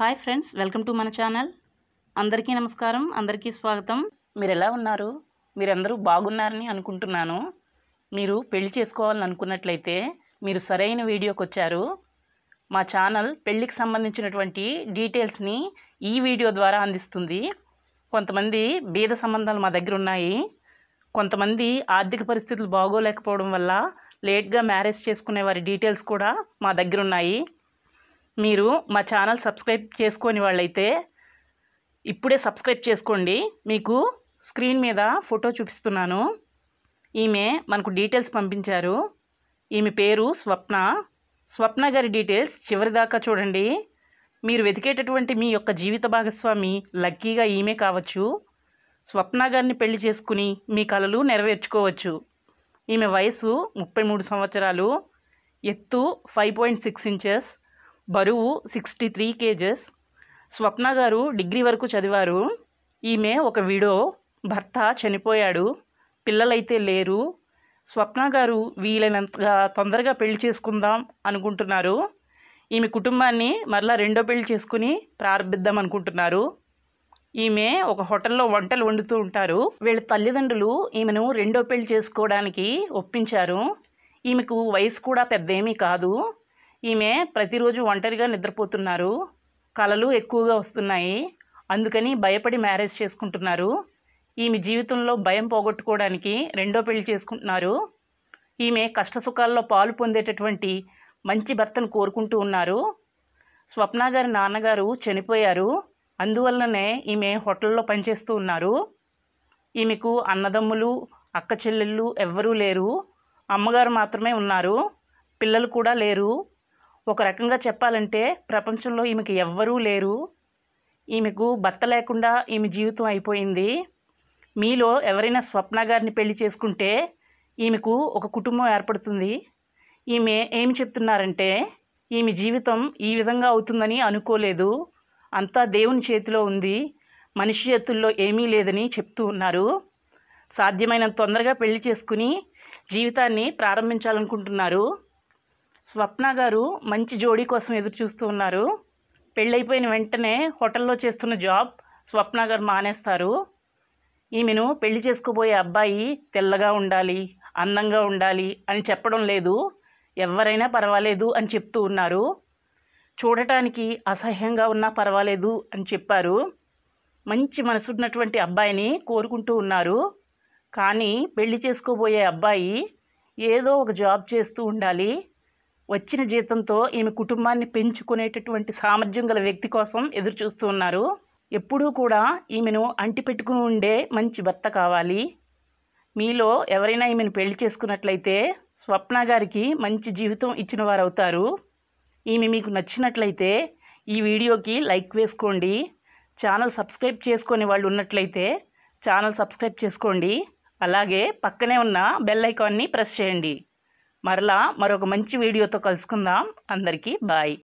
hi friends welcome to మన channel అందరికీ నమస్కారం అందరికీ స్వాగతం మీరు ఎలా ఉన్నారు మీరందరూ బాగున్నారని అనుకుంటున్నాను మీరు పెళ్లి చేసుకోవాలని అనుకున్నట్లయితే మీరు సరైన వీడియోకి వచ్చారు మా ఛానల్ పెళ్ళికి సంబంధించినటువంటి డీటెయిల్స్ని ఈ వీడియో ద్వారా అందిస్తుంది కొంతమంది బీద సంబంధాలు మా దగ్గర ఉన్నాయి కొంతమంది ఆర్థిక పరిస్థితులు బాగోలేకపోవడం వల్ల లేట్గా మ్యారేజ్ చేసుకునే వారి డీటెయిల్స్ కూడా మా దగ్గర ఉన్నాయి మీరు మా ఛానల్ సబ్స్క్రైబ్ చేసుకోని వాళ్ళైతే ఇప్పుడే సబ్స్క్రైబ్ చేసుకోండి మీకు స్క్రీన్ మీద ఫోటో చూపిస్తున్నాను ఈమె మనకు డీటెయిల్స్ పంపించారు ఈమె పేరు స్వప్న స్వప్న గారి డీటెయిల్స్ చివరిదాకా చూడండి మీరు వెతికేటటువంటి మీ యొక్క జీవిత భాగస్వామి లక్కీగా ఈమె కావచ్చు స్వప్న గారిని పెళ్లి చేసుకుని మీ కలలు నెరవేర్చుకోవచ్చు ఈమె వయసు ముప్పై మూడు సంవత్సరాలు ఎత్తు ఫైవ్ పాయింట్ సిక్స్ ఇంచెస్ బరువు సిక్స్టీ త్రీ కేజెస్ స్వప్న గారు డిగ్రీ వరకు చదివారు ఈమె ఒక విడో భర్త చనిపోయాడు పిల్లలైతే లేరు స్వప్న గారు వీలైనంతగా తొందరగా పెళ్లి చేసుకుందాం అనుకుంటున్నారు ఈమె కుటుంబాన్ని మరలా రెండో పెళ్లి చేసుకుని ప్రారంభిద్దాం అనుకుంటున్నారు ఈమె ఒక హోటల్లో వంటలు వండుతూ ఉంటారు వీళ్ళ తల్లిదండ్రులు ఈమెను రెండో పెళ్లి చేసుకోవడానికి ఒప్పించారు ఈమెకు వయసు కూడా ఏమీ కాదు ఈమె ప్రతిరోజు ఒంటరిగా నిద్రపోతున్నారు కలలు ఎక్కువగా వస్తున్నాయి అందుకని భయపడి మ్యారేజ్ చేసుకుంటున్నారు ఈమె జీవితంలో భయం పోగొట్టుకోవడానికి రెండో పెళ్లి చేసుకుంటున్నారు ఈమె కష్ట సుఖాల్లో పాలు పొందేటటువంటి మంచి భర్తను కోరుకుంటూ ఉన్నారు స్వప్న గారి నాన్నగారు చనిపోయారు అందువల్లనే ఈమె హోటల్లో పనిచేస్తూ ఉన్నారు ఈమెకు అన్నదమ్ములు అక్క చెల్లెళ్ళు ఎవ్వరూ లేరు అమ్మగారు మాత్రమే ఉన్నారు పిల్లలు కూడా లేరు ఒక రకంగా చెప్పాలంటే ప్రపంచంలో ఈమెకి ఎవ్వరూ లేరు ఈమెకు భర్త లేకుండా ఈమె జీవితం అయిపోయింది మీలో ఎవరైనా స్వప్న గారిని పెళ్లి చేసుకుంటే ఈమెకు ఒక కుటుంబం ఏర్పడుతుంది ఈమె ఏమి చెప్తున్నారంటే ఈమె జీవితం ఈ విధంగా అవుతుందని అనుకోలేదు అంతా దేవుని చేతిలో ఉంది మనిషి చేతుల్లో ఏమీ లేదని చెప్తూ ఉన్నారు సాధ్యమైనంత తొందరగా పెళ్లి చేసుకుని జీవితాన్ని ప్రారంభించాలనుకుంటున్నారు స్వప్న గారు మంచి జోడీ కోసం ఎదురు చూస్తూ ఉన్నారు పెళ్ళైపోయిన వెంటనే హోటల్లో చేస్తున్న జాబ్ స్వప్న గారు మానేస్తారు ఈమెను పెళ్లి చేసుకోబోయే అబ్బాయి తెల్లగా ఉండాలి అందంగా ఉండాలి అని చెప్పడం లేదు ఎవరైనా పర్వాలేదు అని చెప్తూ ఉన్నారు చూడటానికి అసహ్యంగా ఉన్నా పర్వాలేదు అని చెప్పారు మంచి మనసున్నటువంటి అబ్బాయిని కోరుకుంటూ ఉన్నారు కానీ పెళ్లి చేసుకోబోయే అబ్బాయి ఏదో ఒక జాబ్ చేస్తూ ఉండాలి వచ్చిన జీతంతో ఈమె కుటుంబాన్ని పెంచుకునేటటువంటి సామర్థ్యం గల వ్యక్తి కోసం ఎదురు చూస్తూ ఉన్నారు ఎప్పుడూ కూడా ఈమెను అంటి పెట్టుకుని ఉండే మంచి భర్త కావాలి మీలో ఎవరైనా ఈమెను పెళ్లి చేసుకున్నట్లయితే స్వప్న గారికి మంచి జీవితం ఇచ్చిన వారు అవుతారు ఈమె మీకు నచ్చినట్లయితే ఈ వీడియోకి లైక్ వేసుకోండి ఛానల్ సబ్స్క్రైబ్ చేసుకొని వాళ్ళు ఉన్నట్లయితే ఛానల్ సబ్స్క్రైబ్ చేసుకోండి అలాగే పక్కనే ఉన్న బెల్ ఐకాన్ని ప్రెస్ చేయండి మరలా మరొక మంచి వీడియోతో కలుసుకుందాం అందరికీ బాయ్